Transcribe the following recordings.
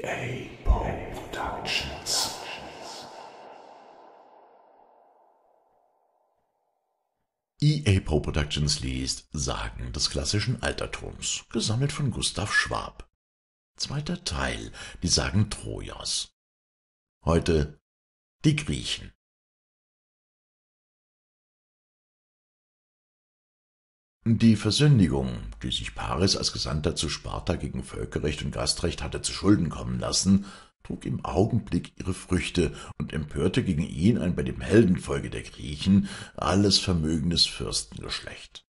GA Productions. EA Pro Productions liest Sagen des klassischen Altertums, gesammelt von Gustav Schwab. Zweiter Teil, die Sagen Trojas. Heute die Griechen. Die Versündigung, die sich Paris als Gesandter zu Sparta gegen Völkerrecht und Gastrecht hatte zuschulden kommen lassen, trug im Augenblick ihre Früchte und empörte gegen ihn ein bei dem Heldenfolge der Griechen alles vermögendes Fürstengeschlecht.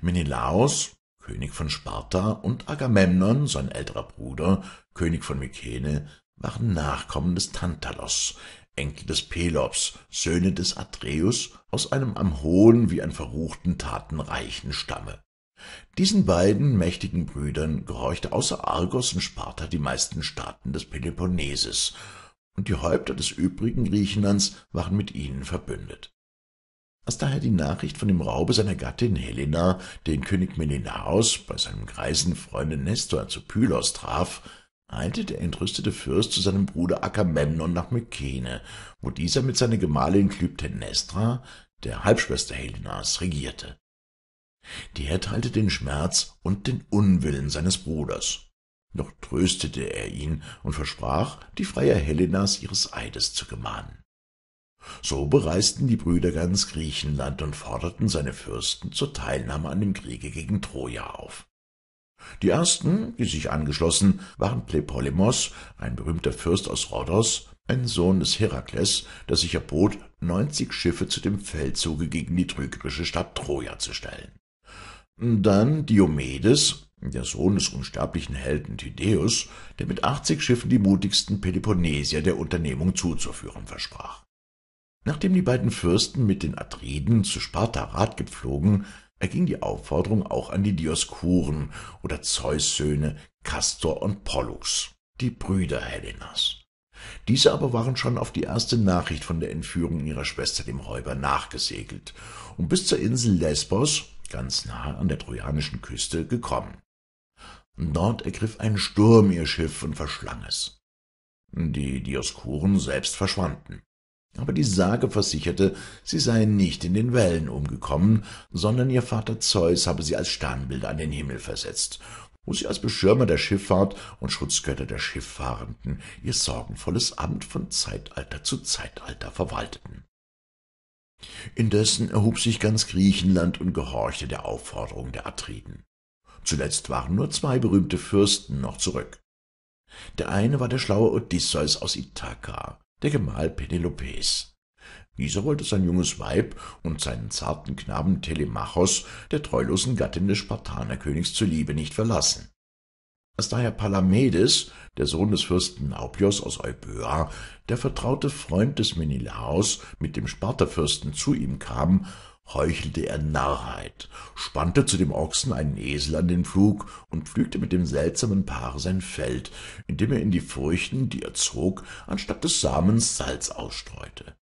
Menelaos, König von Sparta, und Agamemnon, sein älterer Bruder, König von Mykene, waren Nachkommen des Tantalos, Enkel des Pelops, Söhne des Atreus, aus einem am hohen wie an verruchten Taten reichen Stamme. Diesen beiden mächtigen Brüdern gehorchte außer Argos und Sparta die meisten Staaten des Peloponneses, und die Häupter des übrigen Griechenlands waren mit ihnen verbündet. Als daher die Nachricht von dem Raube seiner Gattin Helena, den König Menelaos bei seinem greisen Freunde Nestor zu Pylos traf, eilte der entrüstete Fürst zu seinem Bruder Agamemnon nach Mykene, wo dieser mit seiner Gemahlin Klyptenestra, der Halbschwester Helenas, regierte. Der teilte den Schmerz und den Unwillen seines Bruders. Doch tröstete er ihn und versprach, die Freier Helenas ihres Eides zu gemahnen. So bereisten die Brüder ganz Griechenland und forderten seine Fürsten zur Teilnahme an dem Kriege gegen Troja auf. Die ersten, die sich angeschlossen, waren Plepolemos, ein berühmter Fürst aus Rhodos, ein Sohn des Herakles, der sich erbot, neunzig Schiffe zu dem Feldzuge gegen die trügerische Stadt Troja zu stellen. Dann Diomedes, der Sohn des unsterblichen Helden Tydeus, der mit achtzig Schiffen die mutigsten Peloponnesier der Unternehmung zuzuführen versprach. Nachdem die beiden Fürsten mit den Atriden zu Sparta Rat gepflogen, erging die Aufforderung auch an die Dioskuren oder Zeus-Söhne Castor und Pollux, die Brüder Helenas. Diese aber waren schon auf die erste Nachricht von der Entführung ihrer Schwester dem Räuber nachgesegelt und bis zur Insel Lesbos, ganz nahe an der trojanischen Küste, gekommen. Dort ergriff ein Sturm ihr Schiff und verschlang es. Die Dioskuren selbst verschwanden. Aber die Sage versicherte, sie seien nicht in den Wellen umgekommen, sondern ihr Vater Zeus habe sie als Sternbilder an den Himmel versetzt, wo sie als Beschirmer der Schifffahrt und Schutzgötter der Schifffahrenden ihr sorgenvolles Amt von Zeitalter zu Zeitalter verwalteten. Indessen erhob sich ganz Griechenland und gehorchte der Aufforderung der Atriden. Zuletzt waren nur zwei berühmte Fürsten noch zurück. Der eine war der schlaue Odysseus aus Ithaka, der Gemahl Penelopes. Dieser wollte sein junges Weib und seinen zarten Knaben Telemachos, der treulosen Gattin des Spartanerkönigs zuliebe, nicht verlassen. Als daher Palamedes, der Sohn des Fürsten Naupios aus Euböa, der vertraute Freund des Menelaos, mit dem Sparterfürsten zu ihm kam, heuchelte er Narrheit, spannte zu dem Ochsen einen Esel an den Flug und pflügte mit dem seltsamen Paar sein Feld, indem er in die Furchen, die er zog, anstatt des Samens Salz ausstreute.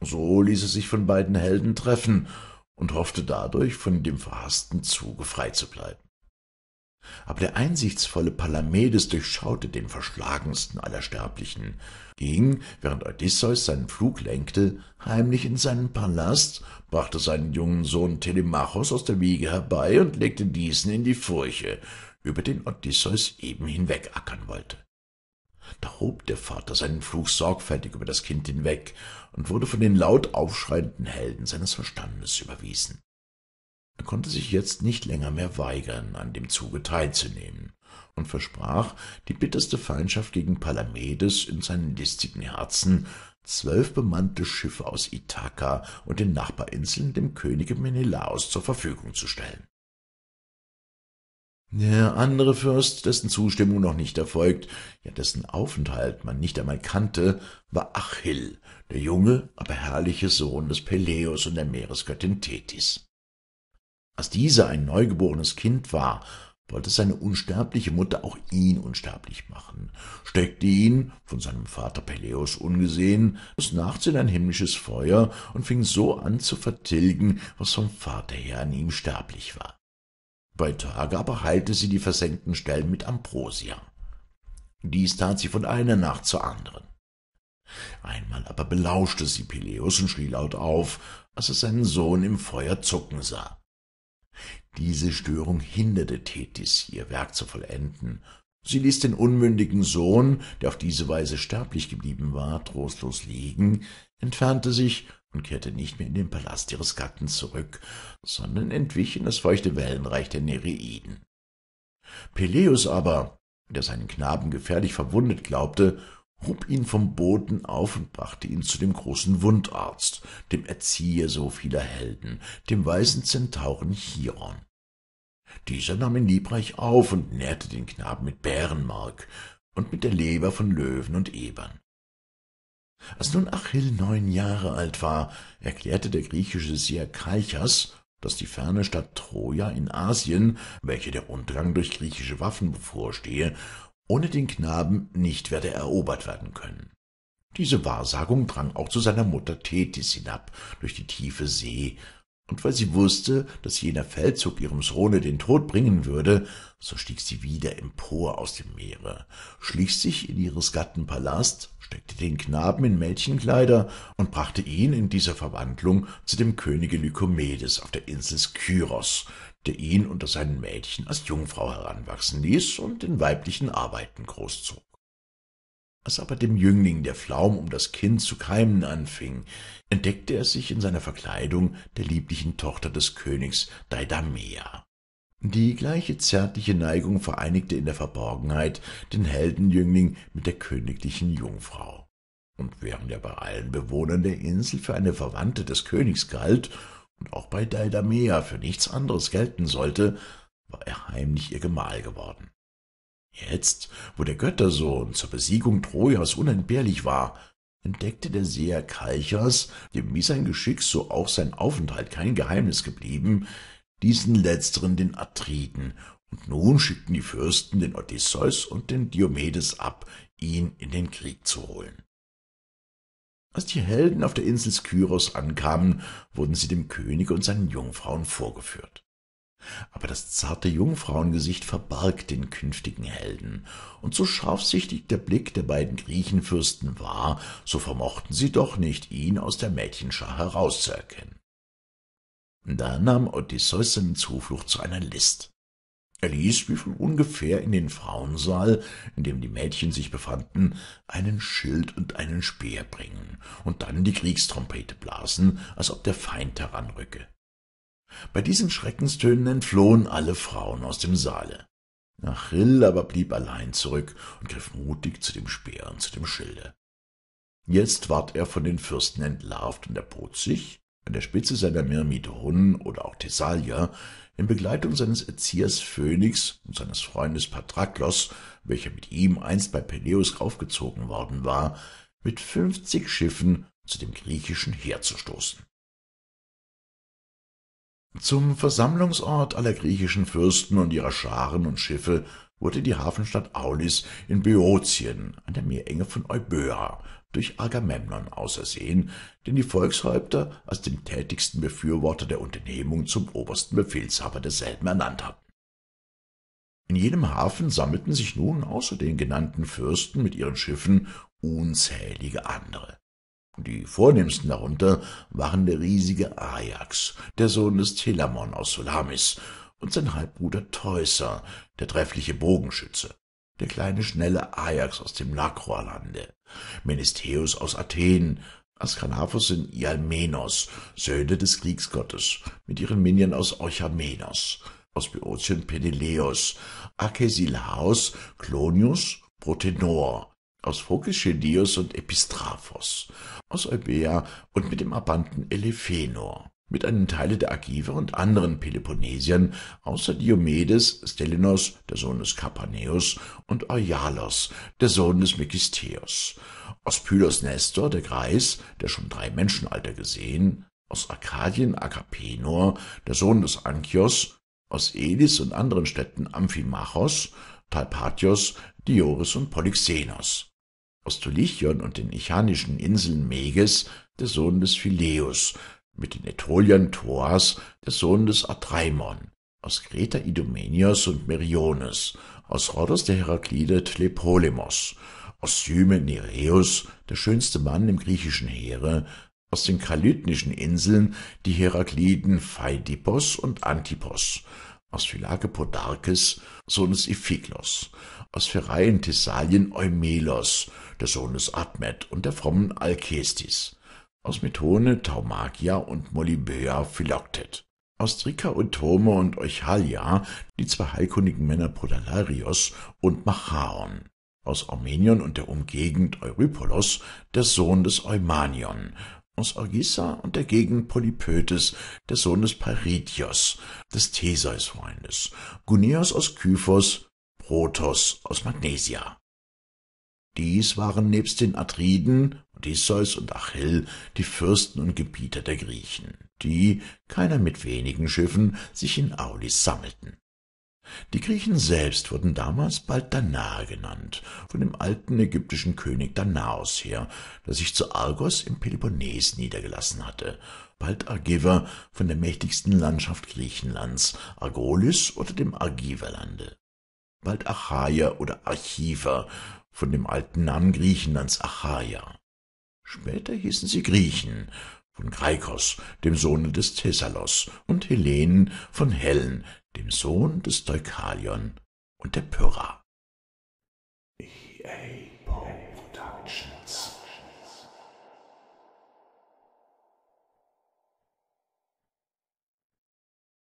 So ließ er sich von beiden Helden treffen und hoffte dadurch, von dem verhaßten Zuge frei zu bleiben aber der einsichtsvolle Palamedes durchschaute den verschlagensten aller Sterblichen, ging, während Odysseus seinen Flug lenkte, heimlich in seinen Palast, brachte seinen jungen Sohn Telemachos aus der Wiege herbei und legte diesen in die Furche, über den Odysseus eben hinwegackern wollte. Da hob der Vater seinen Flug sorgfältig über das Kind hinweg und wurde von den laut aufschreienden Helden seines Verstandes überwiesen. Er konnte sich jetzt nicht länger mehr weigern, an dem Zuge teilzunehmen und versprach, die bitterste Feindschaft gegen Palamedes in seinen listigen Herzen, zwölf bemannte Schiffe aus Ithaka und den Nachbarinseln dem Könige Menelaos zur Verfügung zu stellen. Der andere Fürst, dessen Zustimmung noch nicht erfolgt, ja dessen Aufenthalt man nicht einmal kannte, war Achill, der junge, aber herrliche Sohn des Peleus und der Meeresgöttin Thetis. Als dieser ein neugeborenes Kind war, wollte seine unsterbliche Mutter auch ihn unsterblich machen, steckte ihn, von seinem Vater Peleus ungesehen, bis nachts in ein himmlisches Feuer und fing so an zu vertilgen, was vom Vater her an ihm sterblich war. Bei Tage aber heilte sie die versenkten Stellen mit Ambrosia. Dies tat sie von einer Nacht zur anderen. Einmal aber belauschte sie Peleus und schrie laut auf, als er seinen Sohn im Feuer zucken sah. Diese Störung hinderte Tethys, ihr Werk zu vollenden. Sie ließ den unmündigen Sohn, der auf diese Weise sterblich geblieben war, trostlos liegen, entfernte sich und kehrte nicht mehr in den Palast ihres Gatten zurück, sondern entwich in das feuchte Wellenreich der Nereiden. Peleus aber, der seinen Knaben gefährlich verwundet glaubte, hob ihn vom Boden auf und brachte ihn zu dem großen Wundarzt, dem Erzieher so vieler Helden, dem weisen Zentauren Chiron. Dieser nahm ihn liebreich auf und nährte den Knaben mit Bärenmark und mit der Leber von Löwen und Ebern. Als nun Achill neun Jahre alt war, erklärte der griechische Seher Kalchas, daß die ferne Stadt Troja in Asien, welche der Untergang durch griechische Waffen bevorstehe, ohne den Knaben nicht werde erobert werden können. Diese Wahrsagung drang auch zu seiner Mutter Thetis hinab durch die tiefe See und weil sie wusste, dass jener Feldzug ihrem Sohne den Tod bringen würde, so stieg sie wieder empor aus dem Meere, schlich sich in ihres Gatten Palast, steckte den Knaben in Mädchenkleider und brachte ihn in dieser Verwandlung zu dem Könige Lykomedes auf der Insel Skyros, der ihn unter seinen Mädchen als Jungfrau heranwachsen ließ und den weiblichen Arbeiten großzog. Als aber dem Jüngling der Flaum um das Kind zu keimen anfing, entdeckte er sich in seiner Verkleidung der lieblichen Tochter des Königs Deidamia. Die gleiche zärtliche Neigung vereinigte in der Verborgenheit den Heldenjüngling mit der königlichen Jungfrau. Und während er bei allen Bewohnern der Insel für eine Verwandte des Königs galt und auch bei Deidamea für nichts anderes gelten sollte, war er heimlich ihr Gemahl geworden. Jetzt, wo der Göttersohn zur Besiegung Trojas unentbehrlich war, entdeckte der Seher Kalchas, dem wie sein Geschick so auch sein Aufenthalt kein Geheimnis geblieben, diesen letzteren den Atriden, und nun schickten die Fürsten den Odysseus und den Diomedes ab, ihn in den Krieg zu holen. Als die Helden auf der Insel Skyros ankamen, wurden sie dem König und seinen Jungfrauen vorgeführt. Aber das zarte Jungfrauengesicht verbarg den künftigen Helden, und so scharfsichtig der Blick der beiden Griechenfürsten war, so vermochten sie doch nicht, ihn aus der Mädchenschar herauszuerkennen. Da nahm Odysseus seine Zuflucht zu einer List. Er ließ, wie von ungefähr, in den Frauensaal, in dem die Mädchen sich befanden, einen Schild und einen Speer bringen und dann die Kriegstrompete blasen, als ob der Feind heranrücke. Bei diesen Schreckenstönen entflohen alle Frauen aus dem Saale. Achill aber blieb allein zurück und griff mutig zu dem Speer und zu dem Schilde. Jetzt ward er von den Fürsten entlarvt und erbot sich, an der Spitze seiner Myrmidon oder auch Thessalia, in Begleitung seines Erziehers Phönix und seines Freundes Patraklos, welcher mit ihm einst bei Peleus aufgezogen worden war, mit fünfzig Schiffen zu dem griechischen Heer zu stoßen. Zum Versammlungsort aller griechischen Fürsten und ihrer Scharen und Schiffe wurde die Hafenstadt Aulis in Böotien an der Meerenge von Euböa durch Agamemnon ausersehen, den die Volkshäupter als den tätigsten Befürworter der Unternehmung zum obersten Befehlshaber derselben ernannt hatten. In jenem Hafen sammelten sich nun außer den genannten Fürsten mit ihren Schiffen unzählige andere. Die vornehmsten darunter waren der riesige Ajax, der Sohn des Telamon aus Solamis, und sein Halbbruder Theusser, der treffliche Bogenschütze, der kleine schnelle Ajax aus dem Lakrolande, Menestheus aus Athen, Askanaphos und Ialmenos, Söhne des Kriegsgottes, mit ihren Minion aus Orchamenos, aus Boeotian Peneleos, Akesilaos, Clonius, Protenor, aus Phokischelios und Epistraphos, aus Eubea und mit dem Abanten Elephenor, mit einem Teile der Argiver und anderen Peloponnesiern, außer Diomedes, Stelinos, der Sohn des Kapaneus, und Euyalos, der Sohn des Megisteos, aus Pylos Nestor, der Greis, der schon drei Menschenalter gesehen, aus Arkadien Agapenor, der Sohn des Ankios, aus Elis und anderen Städten Amphimachos, Talpatios, Dioris und Polyxenos, aus Tulichion und den ichanischen Inseln Meges, der Sohn des Phileus, mit den Etroliern Thoas, der Sohn des Atreimon, aus Kreta Idomenios und Meriones, aus Rhodos der Heraklide Tlepolemos, aus Syme Nereus, der schönste Mann im griechischen Heere, aus den Kalytnischen Inseln die Herakliden Phaidipos und Antipos, aus Phylake Podarkes, Sohn des Iphiklos, aus Phereien Thessalien Eumelos, der Sohn des Admet und der frommen Alkestis, aus Methone Taumagia und Molybäa Philoktet, aus Trika Otome und Euchalia, die zwei heilkundigen Männer Podalarios und Machaon, aus Armenion und der Umgegend Eurypolos, der Sohn des Eumanion, aus Argissa und der Gegend Polypötes, der Sohn des Paridios, des Theseus-Freundes, Guneos aus Kyphos, Protos aus Magnesia. Dies waren nebst den Atriden, Odysseus und Achill, die Fürsten und Gebieter der Griechen, die, keiner mit wenigen Schiffen, sich in Aulis sammelten. Die Griechen selbst wurden damals bald Danae genannt, von dem alten ägyptischen König Danaos her, der sich zu Argos im Peloponnes niedergelassen hatte, bald Argiver von der mächtigsten Landschaft Griechenlands, Argolis oder dem Argiverlande, bald Achaier oder Archiver von dem alten Namen Griechenlands Achaia. Später hießen sie Griechen, von Graikos, dem Sohne des Thessalos, und Hellenen von Hellen, dem Sohn des Deukalion und der Pyrrha.